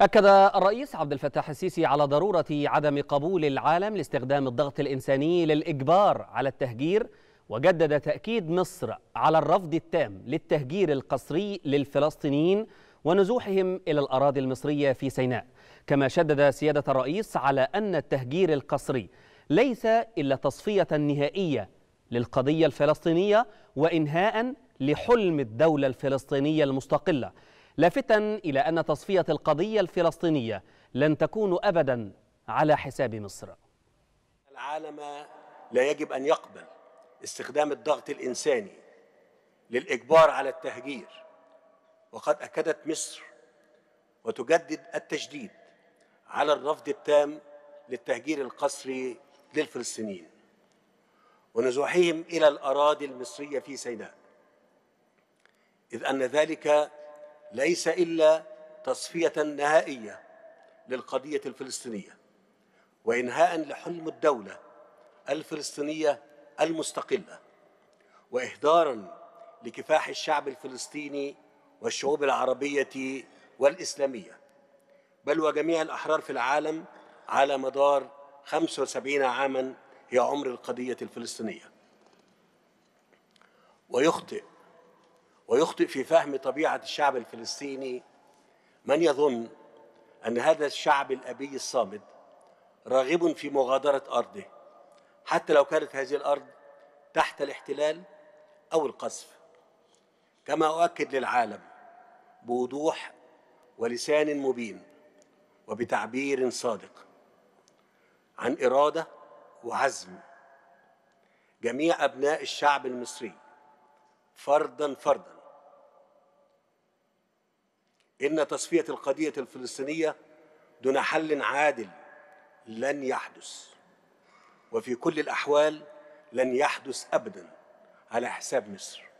أكد الرئيس عبد الفتاح السيسي على ضرورة عدم قبول العالم لاستخدام الضغط الإنساني للإجبار على التهجير وجدد تأكيد مصر على الرفض التام للتهجير القسري للفلسطينيين ونزوحهم إلى الأراضي المصرية في سيناء كما شدد سيادة الرئيس على أن التهجير القسري ليس إلا تصفية نهائية للقضية الفلسطينية وإنهاء لحلم الدولة الفلسطينية المستقلة لافتا إلى أن تصفية القضية الفلسطينية لن تكون أبدا على حساب مصر العالم لا يجب أن يقبل استخدام الضغط الإنساني للإجبار على التهجير وقد أكدت مصر وتجدد التجديد على الرفض التام للتهجير القسري للفلسطينيين ونزوحهم إلى الأراضي المصرية في سيناء إذ أن ذلك ليس إلا تصفية نهائية للقضية الفلسطينية وإنهاء لحلم الدولة الفلسطينية المستقلة وإهدارا لكفاح الشعب الفلسطيني والشعوب العربية والإسلامية بل وجميع الأحرار في العالم على مدار 75 عاما هي عمر القضية الفلسطينية ويخطئ ويخطئ في فهم طبيعة الشعب الفلسطيني من يظن أن هذا الشعب الأبي الصامد راغب في مغادرة أرضه حتى لو كانت هذه الأرض تحت الاحتلال أو القصف كما أؤكد للعالم بوضوح ولسان مبين وبتعبير صادق عن إرادة وعزم جميع أبناء الشعب المصري فردا فردا إن تصفية القضية الفلسطينية دون حل عادل لن يحدث وفي كل الأحوال لن يحدث أبدا على حساب مصر